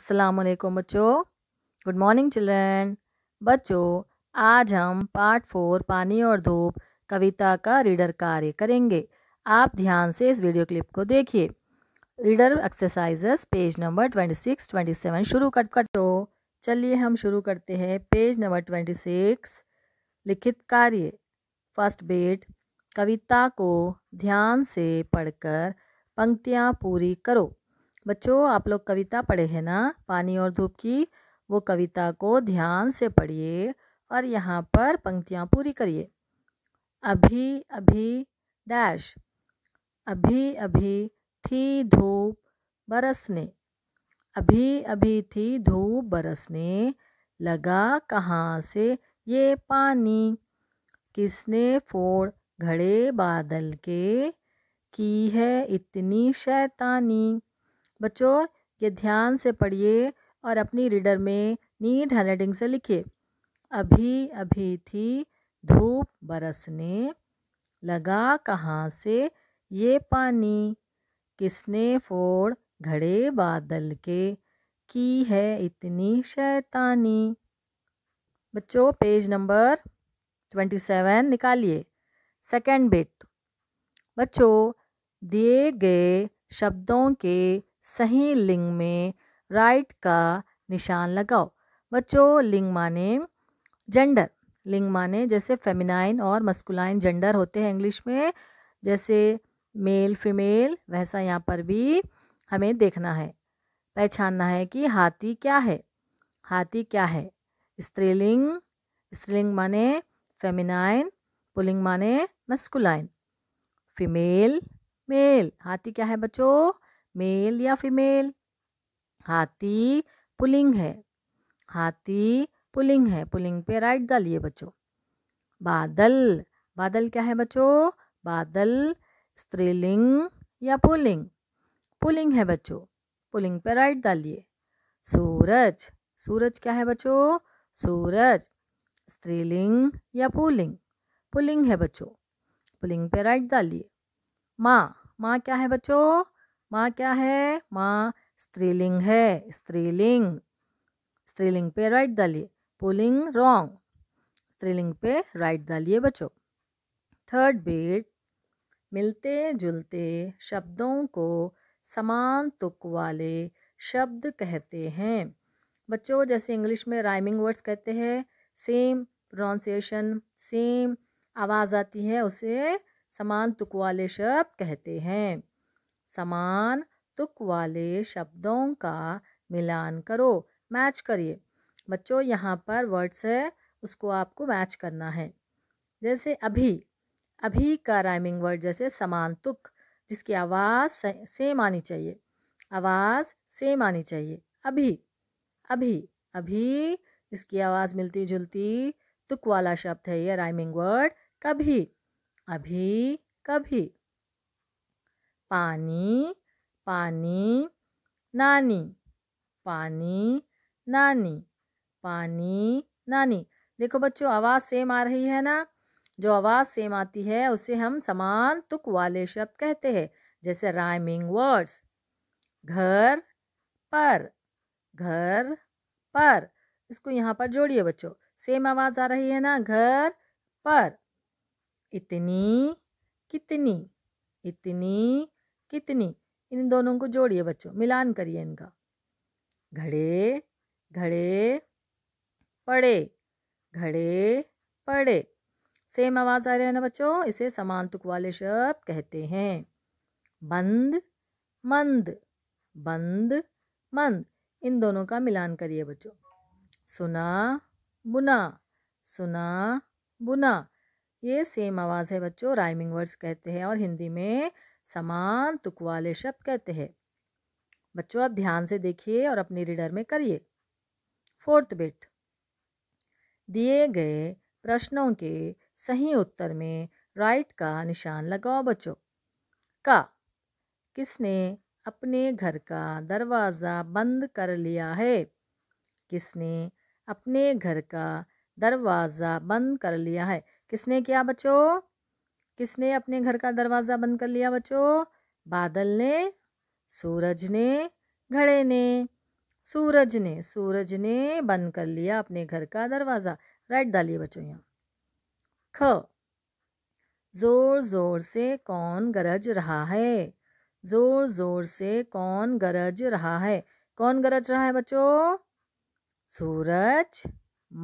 अस्सलाम वालेकुम बच्चों गुड मॉर्निंग चिल्ड्रन बच्चों आज हम पार्ट फोर पानी और धूप कविता का रीडर कार्य करेंगे आप ध्यान से इस वीडियो क्लिप को देखिए reader exercises page number twenty six twenty seven शुरू कर कर तो चलिए हम शुरू करते हैं पेज नंबर ट्वेंटी सिक्स लिखित कार्य फर्स्ट बेट कविता को ध्यान से पढ़कर पंक्तियाँ पूरी करो बच्चों आप लोग कविता पढ़े हैं ना पानी और धूप की वो कविता को ध्यान से पढ़िए और यहाँ पर पंक्तियाँ पूरी करिए अभी अभी डैश अभी अभी थी धूप बरसने अभी अभी थी धूप बरसने लगा कहाँ से ये पानी किसने फोड़ घड़े बादल के की है इतनी शैतानी बच्चों ये ध्यान से पढ़िए और अपनी रीडर में नीट हैंडराइटिंग से लिखिए अभी अभी थी धूप बरसने लगा कहाँ से ये पानी किसने फोड़ घड़े बादल के की है इतनी शैतानी बच्चों पेज नंबर ट्वेंटी सेवन निकालिए सेकेंड बिट बच्चों दिए गए शब्दों के सही लिंग में राइट का निशान लगाओ बच्चों लिंग माने जेंडर लिंग माने जैसे फेमिनाइन और मस्कुलाइन जेंडर होते हैं इंग्लिश में जैसे मेल फीमेल वैसा यहाँ पर भी हमें देखना है पहचानना है कि हाथी क्या है हाथी क्या है स्त्रीलिंग स्त्रीलिंग माने फेमिनाइन पुलिंग माने मस्कुलाइन फीमेल मेल हाथी क्या है बच्चों मेल या फीमेल हाथी पुलिंग है हाथी पुलिंग है पुलिंग पे राइट डालिए बच्चों बादल बादल क्या है बच्चों बादल स्त्रीलिंग या पुलिंग पुलिंग है बच्चों पुलिंग पे राइट डालिए सूरज सूरज क्या है बच्चों सूरज स्त्रीलिंग या पुलिंग पुलिंग है बच्चों पुलिंग पे राइट डालिए माँ माँ क्या है बच्चों माँ क्या है माँ स्त्रीलिंग है स्त्रीलिंग स्त्रीलिंग पे राइट डालिए पुलिंग रॉन्ग स्त्रीलिंग पे राइट डालिए बच्चों थर्ड बेट मिलते जुलते शब्दों को समान तुक वाले शब्द कहते हैं बच्चों जैसे इंग्लिश में राइमिंग वर्ड्स कहते हैं सेम प्रोनाउंसिएशन सेम आवाज़ आती है उसे समान तुक वाले शब्द कहते हैं समान तुक वाले शब्दों का मिलान करो मैच करिए बच्चों यहाँ पर वर्ड्स है उसको आपको मैच करना है जैसे अभी अभी का राइमिंग वर्ड जैसे समान तुक जिसकी आवाज़ से, सेम आनी चाहिए आवाज़ सेम आनी चाहिए अभी अभी अभी इसकी आवाज़ मिलती जुलती तुक वाला शब्द है ये राइमिंग वर्ड कभी अभी कभी पानी पानी नानी पानी नानी पानी नानी देखो बच्चों आवाज़ सेम आ रही है ना जो आवाज़ सेम आती है उसे हम समान तुक वाले शब्द कहते हैं जैसे राइमिंग वर्ड्स घर पर घर पर इसको यहाँ पर जोड़िए बच्चों सेम आवाज़ आ रही है ना घर पर इतनी कितनी इतनी कितनी इन दोनों को जोड़िए बच्चों मिलान करिए इनका घड़े घड़े पड़े घड़े पड़े सेम आवाज़ आ रही है ना बच्चों इसे समांतुक वाले शब्द कहते हैं बंद मंद बंद मंद इन दोनों का मिलान करिए बच्चों सुना बुना सुना बुना ये सेम आवाज़ है बच्चों राइमिंग वर्ड्स कहते हैं और हिंदी में समान तुक वाले शब्द कहते हैं बच्चों आप ध्यान से देखिए और अपने रीडर में करिए फोर्थ बिट दिए गए प्रश्नों के सही उत्तर में राइट का निशान लगाओ बच्चों का किसने अपने घर का दरवाज़ा बंद कर लिया है किसने अपने घर का दरवाज़ा बंद कर लिया है किसने किया बच्चों किसने अपने घर का दरवाज़ा बंद कर लिया बच्चों बादल ने सूरज ने घड़े ने सूरज ने सूरज ने बंद कर लिया अपने घर का दरवाज़ा राइट डालिए बच्चों यहाँ ख जोर जोर से कौन गरज रहा है जोर जोर से कौन गरज रहा है कौन गरज रहा है बच्चों सूरज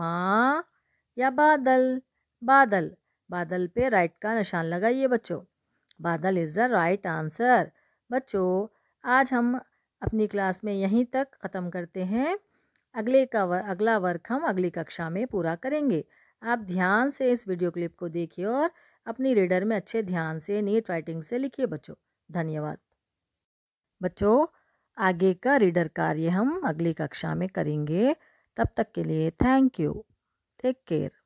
माँ या बादल बादल बादल पे राइट का निशान लगाइए बच्चों बादल इज़ द राइट आंसर बच्चों आज हम अपनी क्लास में यहीं तक ख़त्म करते हैं अगले का वर, अगला वर्क हम अगली कक्षा में पूरा करेंगे आप ध्यान से इस वीडियो क्लिप को देखिए और अपनी रीडर में अच्छे ध्यान से नीट राइटिंग से लिखिए बच्चों धन्यवाद बच्चों आगे का रीडर कार्य हम अगली कक्षा में करेंगे तब तक के लिए थैंक यू टेक केयर